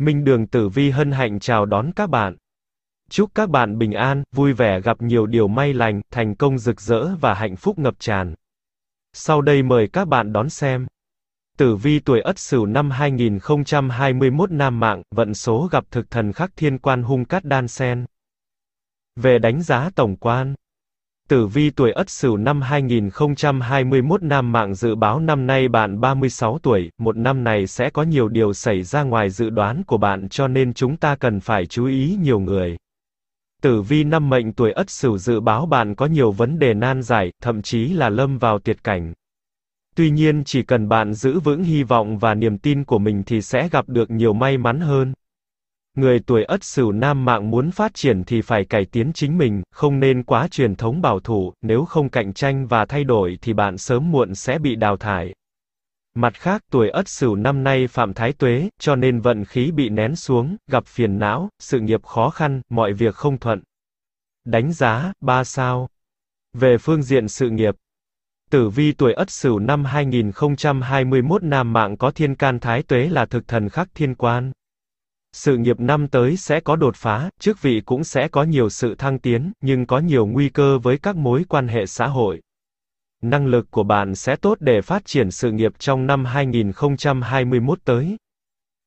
Minh Đường Tử Vi hân hạnh chào đón các bạn. Chúc các bạn bình an, vui vẻ gặp nhiều điều may lành, thành công rực rỡ và hạnh phúc ngập tràn. Sau đây mời các bạn đón xem. Tử vi tuổi Ất Sửu năm 2021 nam mạng, vận số gặp thực thần khắc thiên quan hung cát đan sen. Về đánh giá tổng quan Tử vi tuổi Ất Sửu năm 2021 Nam mạng dự báo năm nay bạn 36 tuổi, một năm này sẽ có nhiều điều xảy ra ngoài dự đoán của bạn cho nên chúng ta cần phải chú ý nhiều người. Tử vi năm mệnh tuổi Ất Sửu dự báo bạn có nhiều vấn đề nan giải, thậm chí là lâm vào tuyệt cảnh. Tuy nhiên chỉ cần bạn giữ vững hy vọng và niềm tin của mình thì sẽ gặp được nhiều may mắn hơn người tuổi ất sửu nam mạng muốn phát triển thì phải cải tiến chính mình, không nên quá truyền thống bảo thủ, nếu không cạnh tranh và thay đổi thì bạn sớm muộn sẽ bị đào thải. Mặt khác, tuổi Ất Sửu năm nay phạm thái tuế, cho nên vận khí bị nén xuống, gặp phiền não, sự nghiệp khó khăn, mọi việc không thuận. Đánh giá 3 sao. Về phương diện sự nghiệp, Tử vi tuổi Ất Sửu năm 2021 nam mạng có thiên can thái tuế là thực thần khắc thiên quan sự nghiệp năm tới sẽ có đột phá, chức vị cũng sẽ có nhiều sự thăng tiến, nhưng có nhiều nguy cơ với các mối quan hệ xã hội. Năng lực của bạn sẽ tốt để phát triển sự nghiệp trong năm 2021 tới.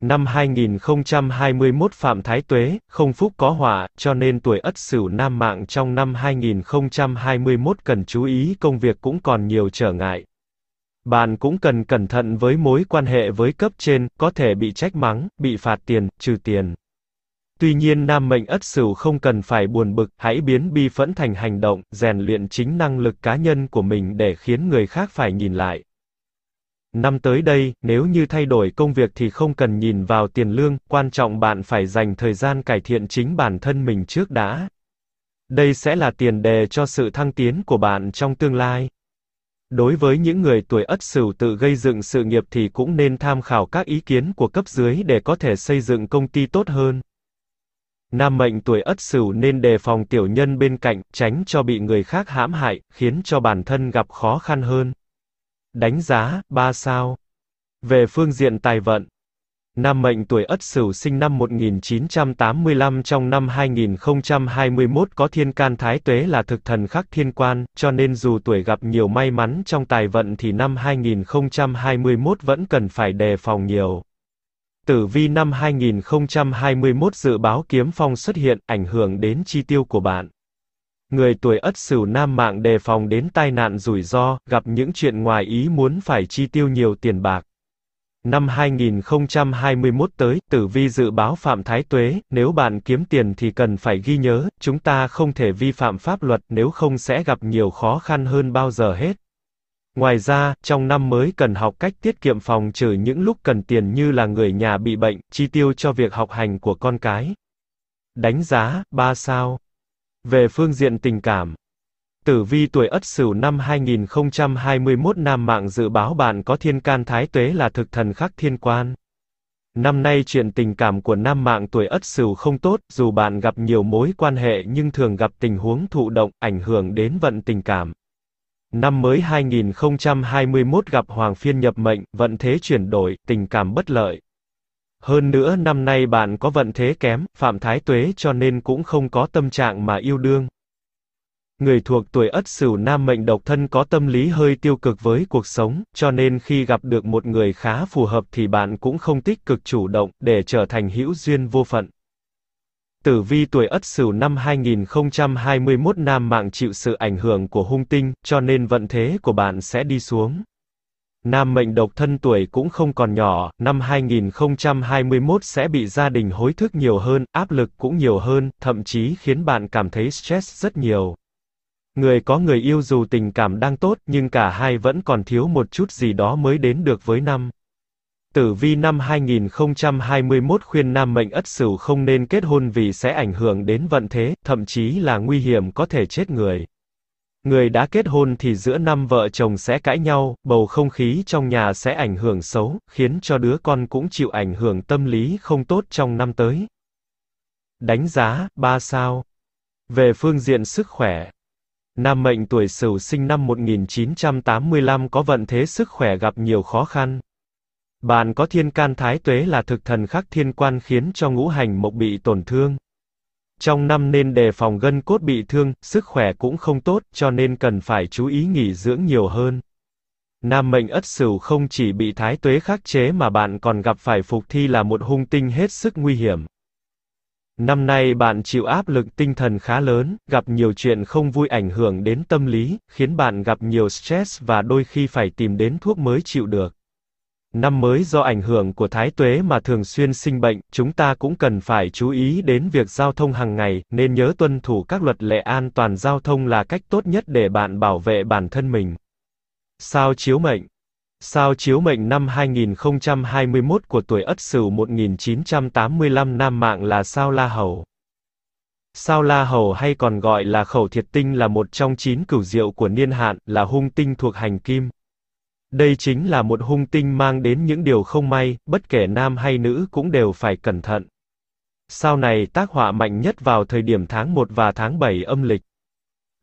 Năm 2021 Phạm Thái Tuế, không phúc có họa, cho nên tuổi Ất Sửu nam mạng trong năm 2021 cần chú ý công việc cũng còn nhiều trở ngại. Bạn cũng cần cẩn thận với mối quan hệ với cấp trên, có thể bị trách mắng, bị phạt tiền, trừ tiền. Tuy nhiên nam mệnh ất sửu không cần phải buồn bực, hãy biến bi phẫn thành hành động, rèn luyện chính năng lực cá nhân của mình để khiến người khác phải nhìn lại. Năm tới đây, nếu như thay đổi công việc thì không cần nhìn vào tiền lương, quan trọng bạn phải dành thời gian cải thiện chính bản thân mình trước đã. Đây sẽ là tiền đề cho sự thăng tiến của bạn trong tương lai. Đối với những người tuổi Ất Sửu tự gây dựng sự nghiệp thì cũng nên tham khảo các ý kiến của cấp dưới để có thể xây dựng công ty tốt hơn. Nam mệnh tuổi Ất Sửu nên đề phòng tiểu nhân bên cạnh, tránh cho bị người khác hãm hại, khiến cho bản thân gặp khó khăn hơn. Đánh giá 3 sao. Về phương diện tài vận, Nam mệnh tuổi Ất Sửu sinh năm 1985 trong năm 2021 có thiên can thái tuế là thực thần khắc thiên quan, cho nên dù tuổi gặp nhiều may mắn trong tài vận thì năm 2021 vẫn cần phải đề phòng nhiều. Tử vi năm 2021 dự báo kiếm phong xuất hiện, ảnh hưởng đến chi tiêu của bạn. Người tuổi Ất Sửu nam mạng đề phòng đến tai nạn rủi ro, gặp những chuyện ngoài ý muốn phải chi tiêu nhiều tiền bạc. Năm 2021 tới, Tử Vi dự báo Phạm Thái Tuế, nếu bạn kiếm tiền thì cần phải ghi nhớ, chúng ta không thể vi phạm pháp luật nếu không sẽ gặp nhiều khó khăn hơn bao giờ hết. Ngoài ra, trong năm mới cần học cách tiết kiệm phòng trừ những lúc cần tiền như là người nhà bị bệnh, chi tiêu cho việc học hành của con cái. Đánh giá, 3 sao. Về phương diện tình cảm, Tử vi tuổi Ất Sửu năm 2021 Nam mạng dự báo bạn có thiên can thái tuế là thực thần khắc thiên quan. Năm nay chuyện tình cảm của nam mạng tuổi Ất Sửu không tốt, dù bạn gặp nhiều mối quan hệ nhưng thường gặp tình huống thụ động, ảnh hưởng đến vận tình cảm. Năm mới 2021 gặp hoàng phiên nhập mệnh, vận thế chuyển đổi, tình cảm bất lợi. Hơn nữa năm nay bạn có vận thế kém, phạm thái tuế cho nên cũng không có tâm trạng mà yêu đương người thuộc tuổi ất sửu nam mệnh độc thân có tâm lý hơi tiêu cực với cuộc sống, cho nên khi gặp được một người khá phù hợp thì bạn cũng không tích cực chủ động để trở thành hữu duyên vô phận. Tử vi tuổi Ất Sửu năm 2021 nam mạng chịu sự ảnh hưởng của hung tinh, cho nên vận thế của bạn sẽ đi xuống. Nam mệnh độc thân tuổi cũng không còn nhỏ, năm 2021 sẽ bị gia đình hối thúc nhiều hơn, áp lực cũng nhiều hơn, thậm chí khiến bạn cảm thấy stress rất nhiều. Người có người yêu dù tình cảm đang tốt nhưng cả hai vẫn còn thiếu một chút gì đó mới đến được với năm. Tử vi năm 2021 khuyên nam mệnh ất sửu không nên kết hôn vì sẽ ảnh hưởng đến vận thế, thậm chí là nguy hiểm có thể chết người. Người đã kết hôn thì giữa năm vợ chồng sẽ cãi nhau, bầu không khí trong nhà sẽ ảnh hưởng xấu, khiến cho đứa con cũng chịu ảnh hưởng tâm lý không tốt trong năm tới. Đánh giá, 3 sao. Về phương diện sức khỏe, Nam mệnh tuổi Sửu sinh năm 1985 có vận thế sức khỏe gặp nhiều khó khăn. Bạn có thiên can thái tuế là thực thần khắc thiên quan khiến cho ngũ hành mộc bị tổn thương. Trong năm nên đề phòng gân cốt bị thương, sức khỏe cũng không tốt, cho nên cần phải chú ý nghỉ dưỡng nhiều hơn. Nam mệnh ất sửu không chỉ bị thái tuế khắc chế mà bạn còn gặp phải phục thi là một hung tinh hết sức nguy hiểm. Năm nay bạn chịu áp lực tinh thần khá lớn, gặp nhiều chuyện không vui ảnh hưởng đến tâm lý, khiến bạn gặp nhiều stress và đôi khi phải tìm đến thuốc mới chịu được. Năm mới do ảnh hưởng của thái tuế mà thường xuyên sinh bệnh, chúng ta cũng cần phải chú ý đến việc giao thông hàng ngày, nên nhớ tuân thủ các luật lệ an toàn giao thông là cách tốt nhất để bạn bảo vệ bản thân mình. Sao chiếu mệnh Sao chiếu mệnh năm 2021 của tuổi Ất Sửu 1985 nam mạng là sao La Hầu. Sao La Hầu hay còn gọi là khẩu thiệt tinh là một trong chín cửu diệu của niên hạn, là hung tinh thuộc hành kim. Đây chính là một hung tinh mang đến những điều không may, bất kể nam hay nữ cũng đều phải cẩn thận. Sao này tác họa mạnh nhất vào thời điểm tháng 1 và tháng 7 âm lịch.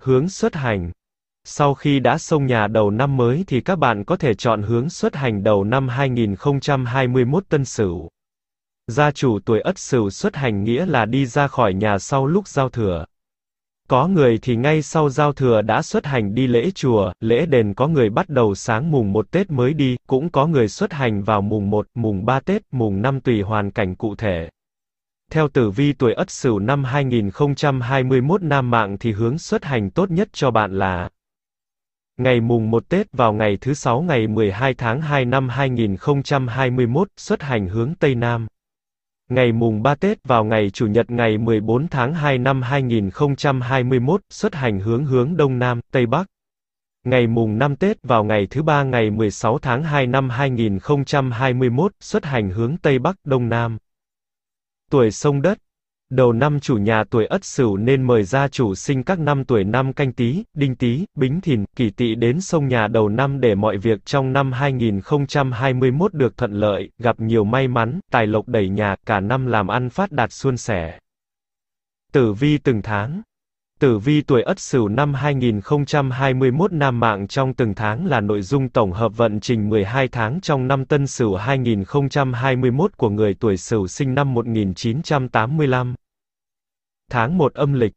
Hướng xuất hành sau khi đã xong nhà đầu năm mới thì các bạn có thể chọn hướng xuất hành đầu năm 2021 Tân Sửu. Gia chủ tuổi Ất Sửu xuất hành nghĩa là đi ra khỏi nhà sau lúc giao thừa. Có người thì ngay sau giao thừa đã xuất hành đi lễ chùa, lễ đền có người bắt đầu sáng mùng 1 Tết mới đi, cũng có người xuất hành vào mùng 1, mùng 3 Tết, mùng 5 tùy hoàn cảnh cụ thể. Theo tử vi tuổi Ất Sửu năm 2021 Nam Mạng thì hướng xuất hành tốt nhất cho bạn là Ngày mùng 1 Tết vào ngày thứ 6 ngày 12 tháng 2 năm 2021, xuất hành hướng Tây Nam. Ngày mùng 3 Tết vào ngày Chủ nhật ngày 14 tháng 2 năm 2021, xuất hành hướng hướng Đông Nam, Tây Bắc. Ngày mùng 5 Tết vào ngày thứ ba ngày 16 tháng 2 năm 2021, xuất hành hướng Tây Bắc, Đông Nam. Tuổi sông đất đầu năm chủ nhà tuổi Ất Sửu nên mời gia chủ sinh các năm tuổi năm canh tý, đinh tý, bính thìn, kỷ tỵ đến sông nhà đầu năm để mọi việc trong năm 2021 được thuận lợi, gặp nhiều may mắn, tài lộc đầy nhà, cả năm làm ăn phát đạt suôn sẻ. Tử vi từng tháng Tử vi tuổi Ất Sửu năm 2021 Nam mạng trong từng tháng là nội dung tổng hợp vận trình 12 tháng trong năm Tân Sửu 2021 của người tuổi Sửu sinh năm 1985. Tháng 1 âm lịch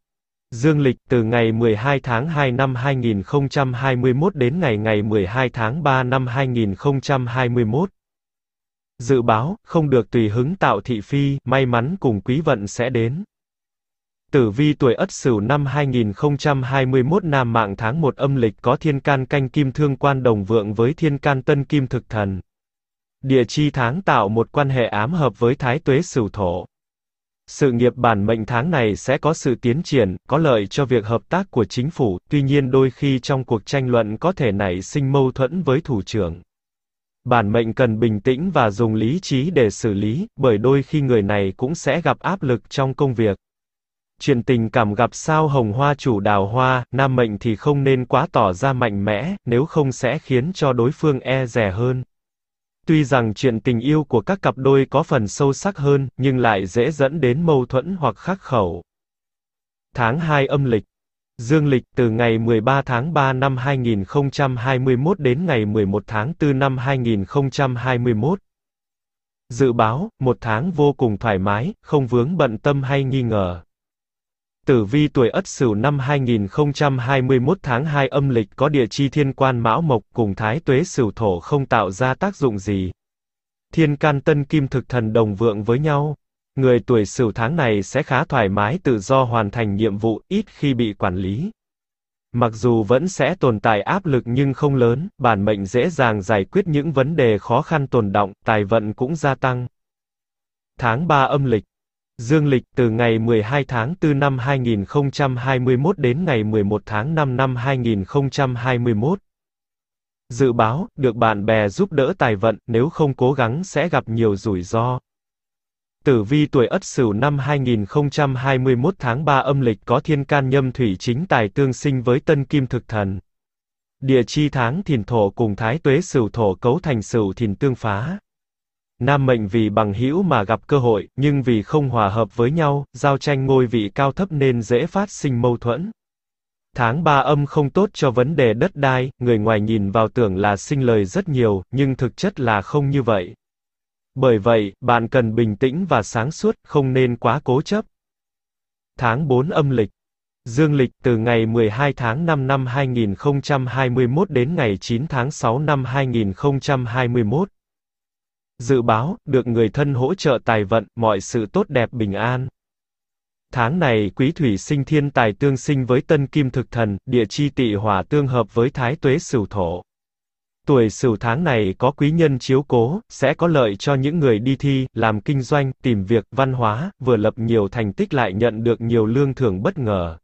Dương lịch từ ngày 12 tháng 2 năm 2021 đến ngày ngày 12 tháng 3 năm 2021. Dự báo, không được tùy hứng tạo thị phi, may mắn cùng quý vận sẽ đến. Tử vi tuổi Ất Sửu năm 2021 Nam mạng tháng 1 âm lịch có thiên can canh kim thương quan đồng vượng với thiên can tân kim thực thần. Địa chi tháng tạo một quan hệ ám hợp với thái tuế Sửu thổ. Sự nghiệp bản mệnh tháng này sẽ có sự tiến triển, có lợi cho việc hợp tác của chính phủ, tuy nhiên đôi khi trong cuộc tranh luận có thể nảy sinh mâu thuẫn với thủ trưởng. Bản mệnh cần bình tĩnh và dùng lý trí để xử lý, bởi đôi khi người này cũng sẽ gặp áp lực trong công việc chuyện tình cảm gặp sao hồng hoa chủ đào hoa, nam mệnh thì không nên quá tỏ ra mạnh mẽ, nếu không sẽ khiến cho đối phương e rẻ hơn. Tuy rằng chuyện tình yêu của các cặp đôi có phần sâu sắc hơn, nhưng lại dễ dẫn đến mâu thuẫn hoặc khắc khẩu. Tháng 2 âm lịch Dương lịch từ ngày 13 tháng 3 năm 2021 đến ngày 11 tháng 4 năm 2021. Dự báo, một tháng vô cùng thoải mái, không vướng bận tâm hay nghi ngờ. Tử vi tuổi Ất Sửu năm 2021 tháng 2 âm lịch có địa chi thiên quan Mão Mộc cùng Thái Tuế Sửu Thổ không tạo ra tác dụng gì. Thiên can tân kim thực thần đồng vượng với nhau. Người tuổi Sửu tháng này sẽ khá thoải mái tự do hoàn thành nhiệm vụ, ít khi bị quản lý. Mặc dù vẫn sẽ tồn tại áp lực nhưng không lớn, bản mệnh dễ dàng giải quyết những vấn đề khó khăn tồn động, tài vận cũng gia tăng. Tháng 3 âm lịch Dương lịch từ ngày 12 tháng 4 năm 2021 đến ngày 11 tháng 5 năm 2021. Dự báo, được bạn bè giúp đỡ tài vận, nếu không cố gắng sẽ gặp nhiều rủi ro. Tử vi tuổi Ất Sửu năm 2021 tháng 3 âm lịch có thiên can nhâm thủy chính tài tương sinh với tân kim thực thần. Địa chi tháng thìn thổ cùng thái tuế sửu thổ cấu thành sửu thìn tương phá. Nam mệnh vì bằng hữu mà gặp cơ hội, nhưng vì không hòa hợp với nhau, giao tranh ngôi vị cao thấp nên dễ phát sinh mâu thuẫn. Tháng 3 âm không tốt cho vấn đề đất đai, người ngoài nhìn vào tưởng là sinh lời rất nhiều, nhưng thực chất là không như vậy. Bởi vậy, bạn cần bình tĩnh và sáng suốt, không nên quá cố chấp. Tháng 4 âm lịch Dương lịch từ ngày 12 tháng 5 năm 2021 đến ngày 9 tháng 6 năm 2021 dự báo, được người thân hỗ trợ tài vận, mọi sự tốt đẹp bình an. Tháng này, quý thủy sinh thiên tài tương sinh với tân kim thực thần, địa chi tị hỏa tương hợp với thái tuế sửu thổ. Tuổi sửu tháng này có quý nhân chiếu cố, sẽ có lợi cho những người đi thi, làm kinh doanh, tìm việc, văn hóa, vừa lập nhiều thành tích lại nhận được nhiều lương thưởng bất ngờ.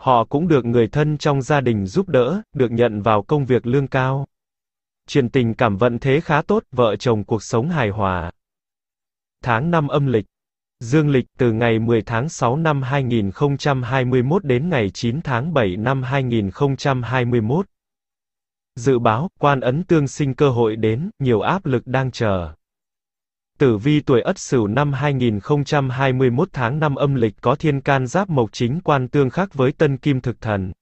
Họ cũng được người thân trong gia đình giúp đỡ, được nhận vào công việc lương cao truyền tình cảm vận thế khá tốt, vợ chồng cuộc sống hài hòa. Tháng 5 âm lịch Dương lịch từ ngày 10 tháng 6 năm 2021 đến ngày 9 tháng 7 năm 2021. Dự báo, quan ấn tương sinh cơ hội đến, nhiều áp lực đang chờ. Tử vi tuổi Ất Sửu năm 2021 tháng 5 âm lịch có thiên can giáp mộc chính quan tương khắc với tân kim thực thần.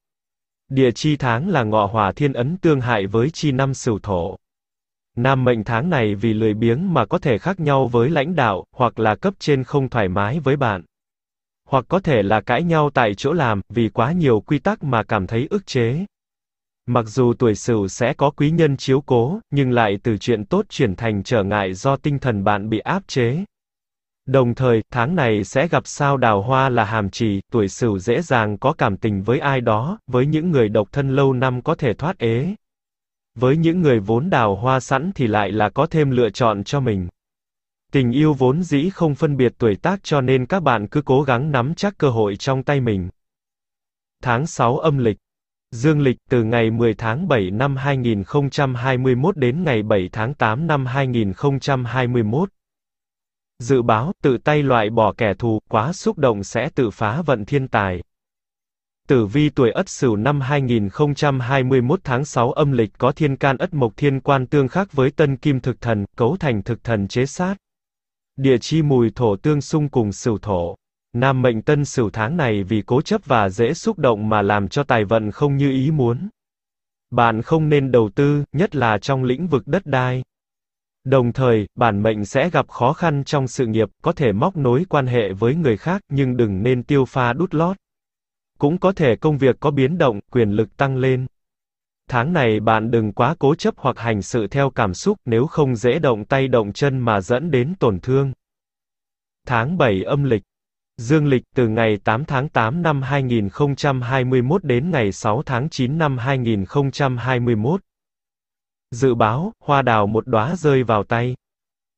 Địa chi tháng là ngọ hỏa thiên ấn tương hại với chi năm sửu thổ. Nam mệnh tháng này vì lười biếng mà có thể khác nhau với lãnh đạo, hoặc là cấp trên không thoải mái với bạn. Hoặc có thể là cãi nhau tại chỗ làm, vì quá nhiều quy tắc mà cảm thấy ức chế. Mặc dù tuổi sửu sẽ có quý nhân chiếu cố, nhưng lại từ chuyện tốt chuyển thành trở ngại do tinh thần bạn bị áp chế, Đồng thời, tháng này sẽ gặp sao đào hoa là hàm trì, tuổi sửu dễ dàng có cảm tình với ai đó, với những người độc thân lâu năm có thể thoát ế. Với những người vốn đào hoa sẵn thì lại là có thêm lựa chọn cho mình. Tình yêu vốn dĩ không phân biệt tuổi tác cho nên các bạn cứ cố gắng nắm chắc cơ hội trong tay mình. Tháng 6 âm lịch Dương lịch từ ngày 10 tháng 7 năm 2021 đến ngày 7 tháng 8 năm 2021 Dự báo, tự tay loại bỏ kẻ thù, quá xúc động sẽ tự phá vận thiên tài. Tử vi tuổi Ất Sửu năm 2021 tháng 6 âm lịch có thiên can Ất Mộc Thiên Quan tương khắc với Tân Kim Thực Thần, cấu thành thực thần chế sát. Địa chi mùi thổ tương xung cùng Sửu thổ. Nam mệnh Tân Sửu tháng này vì cố chấp và dễ xúc động mà làm cho tài vận không như ý muốn. Bạn không nên đầu tư, nhất là trong lĩnh vực đất đai. Đồng thời, bản mệnh sẽ gặp khó khăn trong sự nghiệp, có thể móc nối quan hệ với người khác, nhưng đừng nên tiêu pha đút lót. Cũng có thể công việc có biến động, quyền lực tăng lên. Tháng này bạn đừng quá cố chấp hoặc hành sự theo cảm xúc, nếu không dễ động tay động chân mà dẫn đến tổn thương. Tháng 7 âm lịch Dương lịch từ ngày 8 tháng 8 năm 2021 đến ngày 6 tháng 9 năm 2021 Dự báo, hoa đào một đóa rơi vào tay.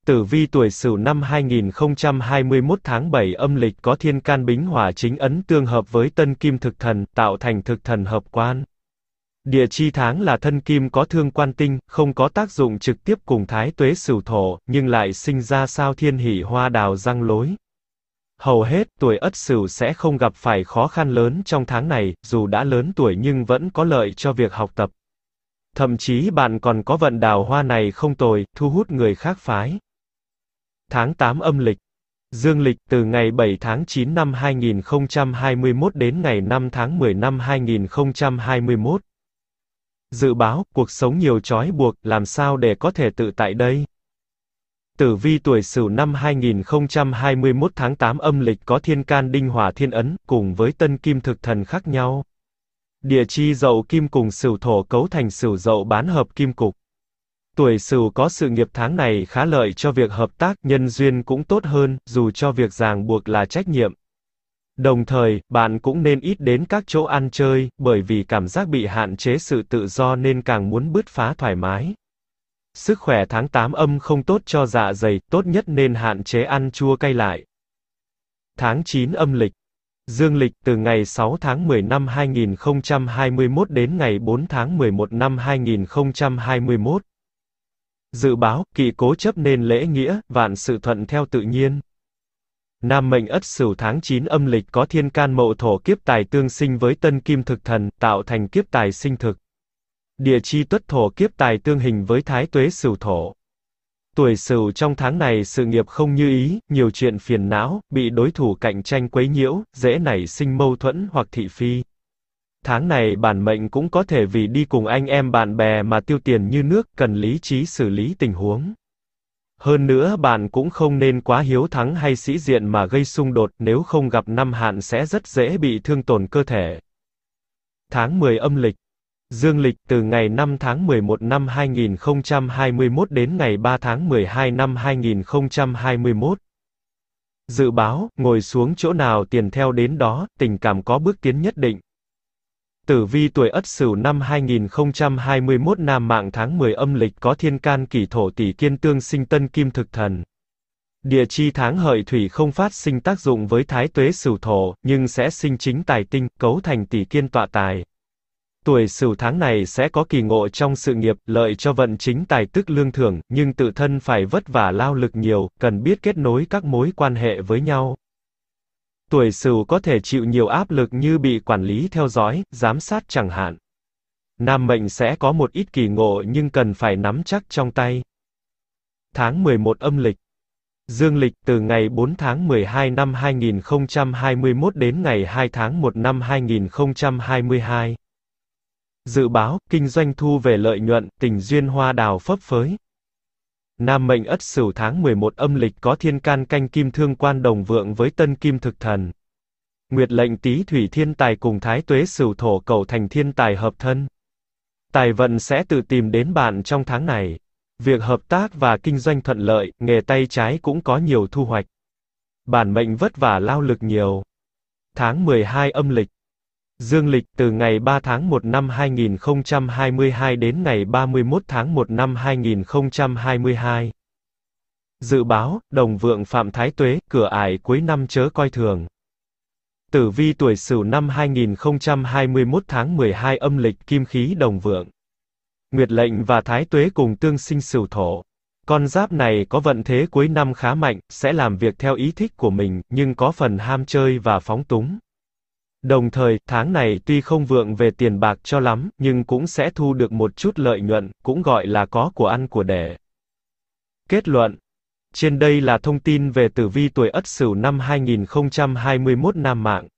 Tử vi tuổi Sửu năm 2021 tháng 7 âm lịch có thiên can bính hỏa chính ấn tương hợp với tân kim thực thần, tạo thành thực thần hợp quan. Địa chi tháng là thân kim có thương quan tinh, không có tác dụng trực tiếp cùng thái tuế sửu thổ, nhưng lại sinh ra sao thiên hỷ hoa đào răng lối. Hầu hết, tuổi ất sửu sẽ không gặp phải khó khăn lớn trong tháng này, dù đã lớn tuổi nhưng vẫn có lợi cho việc học tập. Thậm chí bạn còn có vận đào hoa này không tồi, thu hút người khác phái. Tháng 8 âm lịch Dương lịch từ ngày 7 tháng 9 năm 2021 đến ngày 5 tháng 10 năm 2021. Dự báo, cuộc sống nhiều trói buộc, làm sao để có thể tự tại đây? Tử vi tuổi Sửu năm 2021 tháng 8 âm lịch có thiên can đinh hỏa thiên ấn, cùng với tân kim thực thần khác nhau. Địa chi dậu kim cùng sửu thổ cấu thành sửu dậu bán hợp kim cục. Tuổi sửu có sự nghiệp tháng này khá lợi cho việc hợp tác, nhân duyên cũng tốt hơn, dù cho việc ràng buộc là trách nhiệm. Đồng thời, bạn cũng nên ít đến các chỗ ăn chơi, bởi vì cảm giác bị hạn chế sự tự do nên càng muốn bứt phá thoải mái. Sức khỏe tháng 8 âm không tốt cho dạ dày, tốt nhất nên hạn chế ăn chua cay lại. Tháng 9 âm lịch Dương lịch từ ngày 6 tháng 10 năm 2021 đến ngày 4 tháng 11 năm 2021. Dự báo, kỵ cố chấp nên lễ nghĩa, vạn sự thuận theo tự nhiên. Nam mệnh ất sửu tháng 9 âm lịch có thiên can mậu thổ kiếp tài tương sinh với tân kim thực thần, tạo thành kiếp tài sinh thực. Địa chi tuất thổ kiếp tài tương hình với thái tuế sửu thổ. Tuổi sửu trong tháng này sự nghiệp không như ý, nhiều chuyện phiền não, bị đối thủ cạnh tranh quấy nhiễu, dễ nảy sinh mâu thuẫn hoặc thị phi. Tháng này bản mệnh cũng có thể vì đi cùng anh em bạn bè mà tiêu tiền như nước, cần lý trí xử lý tình huống. Hơn nữa bạn cũng không nên quá hiếu thắng hay sĩ diện mà gây xung đột, nếu không gặp năm hạn sẽ rất dễ bị thương tổn cơ thể. Tháng 10 âm lịch Dương lịch từ ngày 5 tháng 11 năm 2021 đến ngày 3 tháng 12 năm 2021. Dự báo, ngồi xuống chỗ nào tiền theo đến đó, tình cảm có bước tiến nhất định. Tử vi tuổi Ất Sửu năm 2021 Nam mạng tháng 10 âm lịch có thiên can kỷ thổ tỷ kiên tương sinh tân kim thực thần. Địa chi tháng hợi thủy không phát sinh tác dụng với thái tuế sửu thổ, nhưng sẽ sinh chính tài tinh, cấu thành tỷ kiên tọa tài. Tuổi sửu tháng này sẽ có kỳ ngộ trong sự nghiệp, lợi cho vận chính tài tức lương thưởng, nhưng tự thân phải vất vả lao lực nhiều, cần biết kết nối các mối quan hệ với nhau. Tuổi sửu có thể chịu nhiều áp lực như bị quản lý theo dõi, giám sát chẳng hạn. Nam mệnh sẽ có một ít kỳ ngộ nhưng cần phải nắm chắc trong tay. Tháng 11 âm lịch Dương lịch từ ngày 4 tháng 12 năm 2021 đến ngày 2 tháng 1 năm 2022 dự báo, kinh doanh thu về lợi nhuận, tình duyên hoa đào phấp phới. Nam mệnh Ất Sửu tháng 11 âm lịch có thiên can canh kim thương quan đồng vượng với tân kim thực thần. Nguyệt lệnh tý thủy thiên tài cùng thái tuế sửu thổ cầu thành thiên tài hợp thân. Tài vận sẽ tự tìm đến bạn trong tháng này. Việc hợp tác và kinh doanh thuận lợi, nghề tay trái cũng có nhiều thu hoạch. Bản mệnh vất vả lao lực nhiều. Tháng 12 âm lịch Dương lịch từ ngày 3 tháng 1 năm 2022 đến ngày 31 tháng 1 năm 2022. Dự báo, đồng vượng Phạm Thái Tuế, cửa ải cuối năm chớ coi thường. Tử vi tuổi Sửu năm 2021 tháng 12 âm lịch kim khí đồng vượng. Nguyệt lệnh và Thái Tuế cùng tương sinh Sửu thổ. Con giáp này có vận thế cuối năm khá mạnh, sẽ làm việc theo ý thích của mình, nhưng có phần ham chơi và phóng túng. Đồng thời, tháng này tuy không vượng về tiền bạc cho lắm, nhưng cũng sẽ thu được một chút lợi nhuận, cũng gọi là có của ăn của để. Kết luận Trên đây là thông tin về tử vi tuổi Ất Sửu năm 2021 Nam Mạng.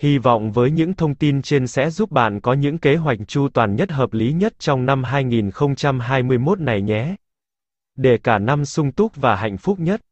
Hy vọng với những thông tin trên sẽ giúp bạn có những kế hoạch chu toàn nhất hợp lý nhất trong năm 2021 này nhé. Để cả năm sung túc và hạnh phúc nhất.